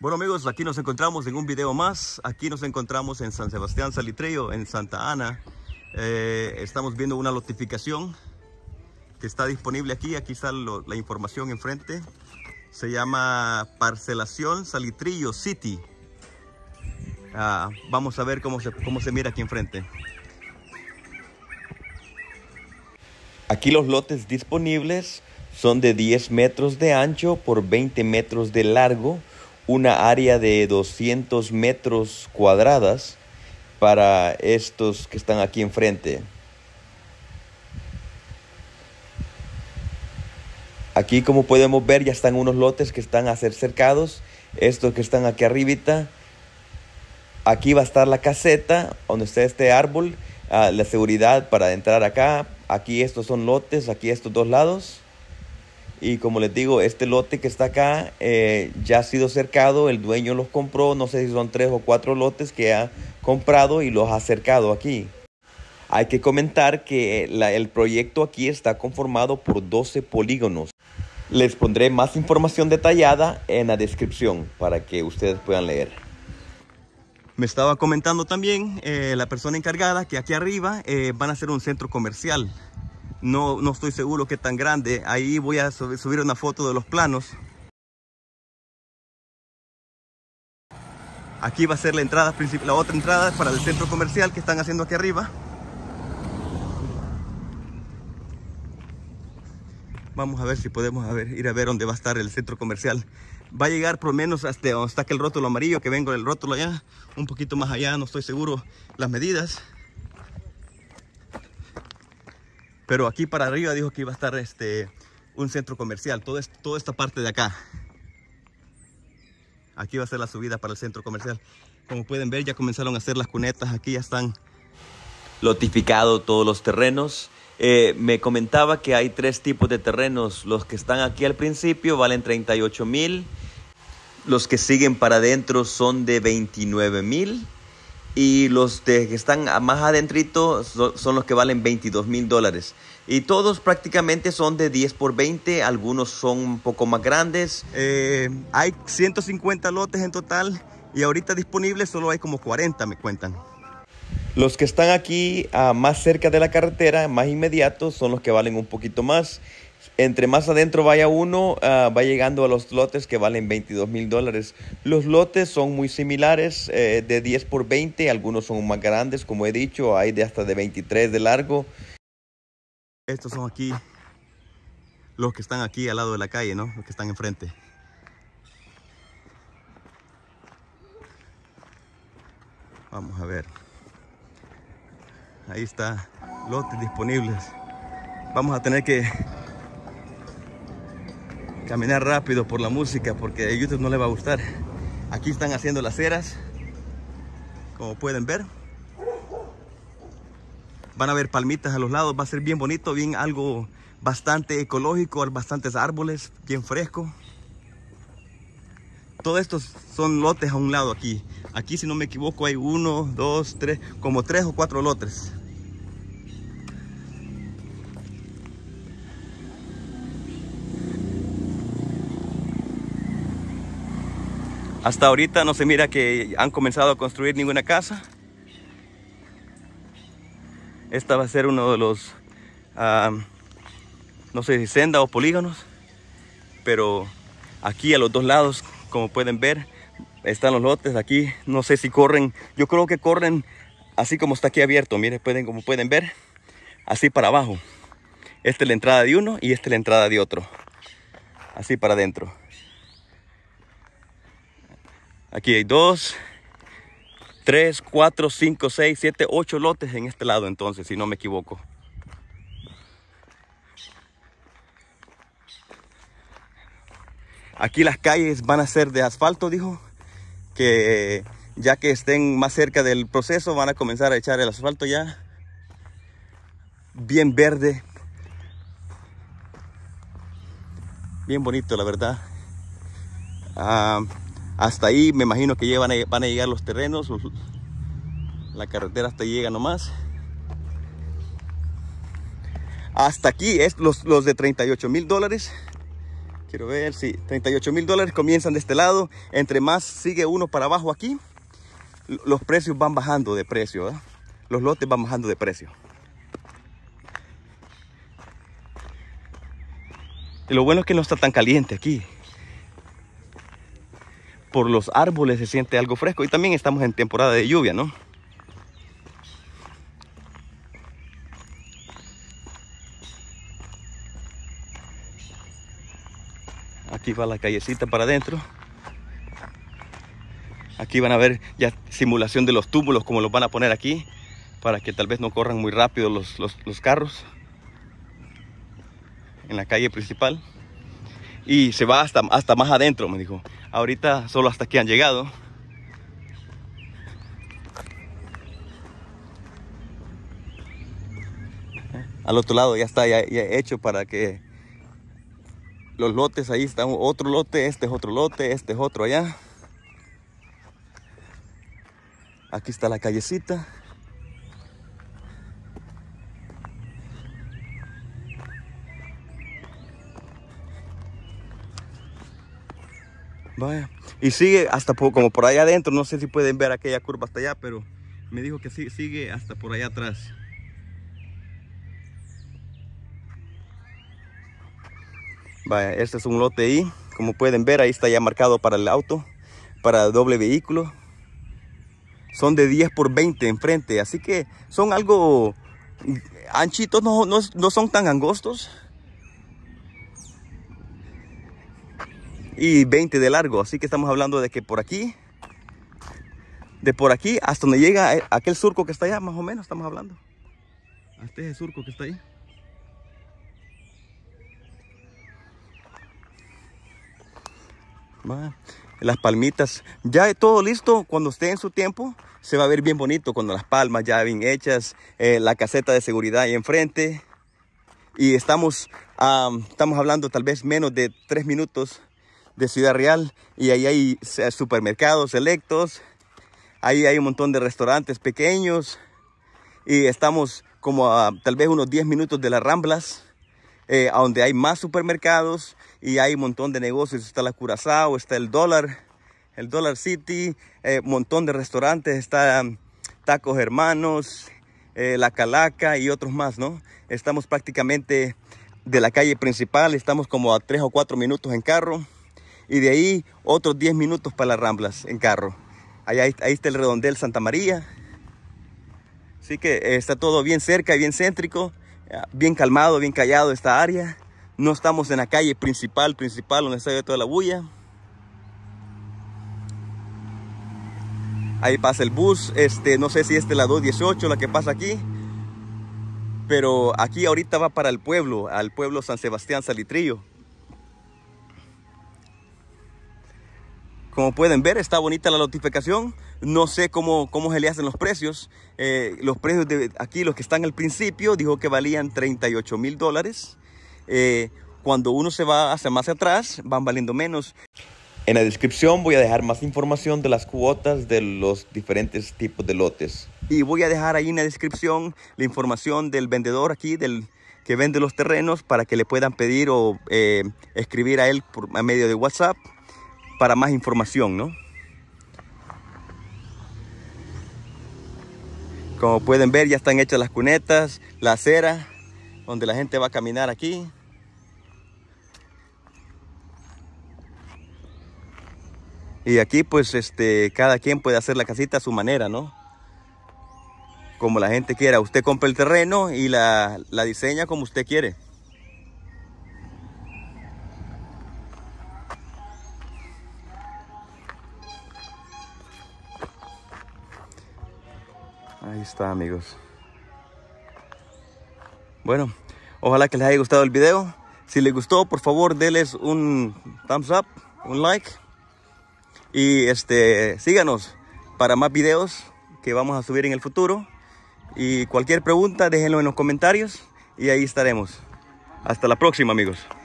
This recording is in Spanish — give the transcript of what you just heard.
Bueno amigos, aquí nos encontramos en un video más. Aquí nos encontramos en San Sebastián Salitrillo, en Santa Ana. Eh, estamos viendo una notificación que está disponible aquí. Aquí está la información enfrente. Se llama Parcelación Salitrillo City. Ah, vamos a ver cómo se, cómo se mira aquí enfrente. Aquí los lotes disponibles son de 10 metros de ancho por 20 metros de largo una área de 200 metros cuadradas para estos que están aquí enfrente. Aquí como podemos ver ya están unos lotes que están a ser cercados. Estos que están aquí arribita. Aquí va a estar la caseta donde está este árbol. Ah, la seguridad para entrar acá. Aquí estos son lotes, aquí estos dos lados. Y como les digo, este lote que está acá eh, ya ha sido cercado, el dueño los compró, no sé si son tres o cuatro lotes que ha comprado y los ha cercado aquí. Hay que comentar que el proyecto aquí está conformado por 12 polígonos. Les pondré más información detallada en la descripción para que ustedes puedan leer. Me estaba comentando también eh, la persona encargada que aquí arriba eh, van a ser un centro comercial no, estoy seguro que es tan grande. Ahí voy a subir una foto de los planos. Aquí va a ser la entrada principal, la otra entrada para el centro comercial que están haciendo aquí arriba. Vamos a ver si podemos ir a ver dónde va a estar el centro comercial. Va a llegar por lo menos hasta donde está el rótulo amarillo, que vengo del rótulo allá, un poquito más allá, no estoy seguro las medidas. Pero aquí para arriba dijo que iba a estar este, un centro comercial, todo toda esta parte de acá. Aquí va a ser la subida para el centro comercial. Como pueden ver, ya comenzaron a hacer las cunetas. Aquí ya están lotificado todos los terrenos. Eh, me comentaba que hay tres tipos de terrenos. Los que están aquí al principio valen 38 mil. Los que siguen para adentro son de 29 mil y los de, que están más adentrito son, los que valen 22 mil dólares. Y todos prácticamente son de 10 por 20, algunos son un poco más grandes. Eh, hay 150 lotes en total y ahorita disponibles solo hay como 40, me cuentan. Los que están aquí ah, más cerca de la carretera, más inmediatos, son los que valen un poquito más entre más adentro vaya uno, ah, va llegando a los lotes que valen 22 mil dólares. Los lotes son muy similares, eh, de 10 por 20, algunos son más grandes, como he dicho, hay de hasta de 23 de largo. Estos son aquí, los que están aquí al lado de la calle, ¿no? Los que están enfrente. Vamos a ver. Ahí está, lotes disponibles. Vamos a tener que caminar rápido por la música porque a YouTube no le va a gustar. Aquí están haciendo las ceras, como pueden ver. Van a ver palmitas a los lados, va a ser bien bonito, bien algo bastante ecológico, bastantes árboles, bien fresco. Todos estos son lotes a un lado aquí. Aquí, si no me equivoco, hay uno, dos, tres, como tres o cuatro lotes. Hasta ahorita no se mira que han comenzado a construir ninguna casa. Esta va a ser uno de los, ah, no sé si senda o polígonos, pero aquí a los dos lados, como pueden ver, están los lotes. Aquí no sé si corren, yo creo que corren así como está aquí abierto, miren, pueden, como pueden ver, así para abajo. Esta es la entrada de uno y esta es la entrada de otro. Así para adentro. Aquí hay dos, tres, cuatro, cinco, seis, siete, ocho lotes en este lado entonces, si no me equivoco. Aquí las calles van a ser de asfalto, dijo, que eh, ya que estén más cerca del proceso van a comenzar a echar el asfalto ya. Bien verde. Bien bonito, la verdad. Ah... Hasta ahí me imagino que ya van a, llegar los terrenos. la carretera hasta ahí llega nomás. Hasta aquí es los, de 38 mil dólares. Quiero ver si 38 mil dólares comienzan de este lado. Entre más sigue uno para abajo aquí, los precios van bajando de precio. Los lotes van bajando de precio. lo bueno es que no está tan caliente aquí por los árboles se siente algo fresco y también estamos en temporada de lluvia, ¿no? Aquí va la callecita para adentro. Aquí van a ver ya simulación de los túmulos como los van a poner aquí para que tal vez no corran muy rápido los, los, los carros en la calle principal y se va hasta, hasta más adentro, me dijo. Ahorita solo hasta aquí han llegado. Al otro lado ya está ya, hecho para que los lotes ahí están otro lote, este es otro lote, este es otro allá. Aquí está la callecita. Vaya. Y sigue hasta por, como por allá adentro. No sé si pueden ver aquella curva hasta allá, pero me dijo que sigue, sigue hasta por allá atrás. Vaya, este es un lote ahí. Como pueden ver, ahí está ya marcado para el auto, para doble vehículo. Son de 10 por 20 enfrente, así que son algo mm, anchitos, no, no son tan angostos. y 20 de largo. Así que estamos hablando de que por aquí, de por aquí hasta donde llega eh, aquel surco que está allá, más o menos estamos hablando. Hasta este ese surco que está ahí. las palmitas. Ya todo listo. Cuando esté en su tiempo, se va a ver bien bonito. Cuando las palmas ya bien hechas, eh, la caseta de seguridad ahí enfrente. Y estamos, estamos hablando tal vez menos de tres minutos de Ciudad Real y ahí hay eh, supermercados selectos, ahí hay un montón de restaurantes pequeños y estamos como a tal vez unos 10 minutos de las Ramblas, eh, A donde hay más supermercados y hay un montón de negocios, está la Curazao, está el Dólar, el Dollar City, Un eh, montón de restaurantes, está mm, Tacos Hermanos, La Calaca y otros más, ¿no? Estamos prácticamente de la calle principal, estamos como a 3 o 4 minutos en carro y de ahí otros 10 minutos para las Ramblas en carro. ahí, ahí está el redondel Santa María. Así que eh, está todo bien cerca, bien céntrico, ah, bien calmado, bien callado esta área. No estamos en la calle principal, principal, donde está toda la bulla. Ahí pasa el bus, este, no sé si este es la 218, la que pasa aquí. Pero aquí ahorita va para el pueblo, al pueblo San Sebastián Salitrillo. Como pueden ver, está bonita la notificación. No sé cómo, cómo se le hacen los precios. Eh, los precios de aquí, los que están al principio, dijo que valían 38 mil dólares. Eh, cuando uno se va hacia más atrás, van valiendo menos. En la descripción voy a dejar más información de las cuotas de los diferentes tipos de lotes. Y voy a dejar ahí en la descripción la información del vendedor aquí, del que vende los terrenos, para que le puedan pedir o eh, escribir a él por, a medio de WhatsApp para más información, ¿no? Como pueden ver, ya están hechas las cunetas, la acera, donde la gente va a caminar aquí. Y aquí, pues, este, cada quien puede hacer la casita a su manera, ¿no? Como la gente quiera. Usted compra el terreno y la diseña como usted quiere. Ahí está, amigos. Bueno, ojalá que les haya gustado el video. Si les gustó, por favor, denles un thumbs up, un like. Y este, síganos para más videos que vamos a subir en el futuro. Y cualquier pregunta, déjenlo en los comentarios y ahí estaremos. Hasta la próxima, amigos.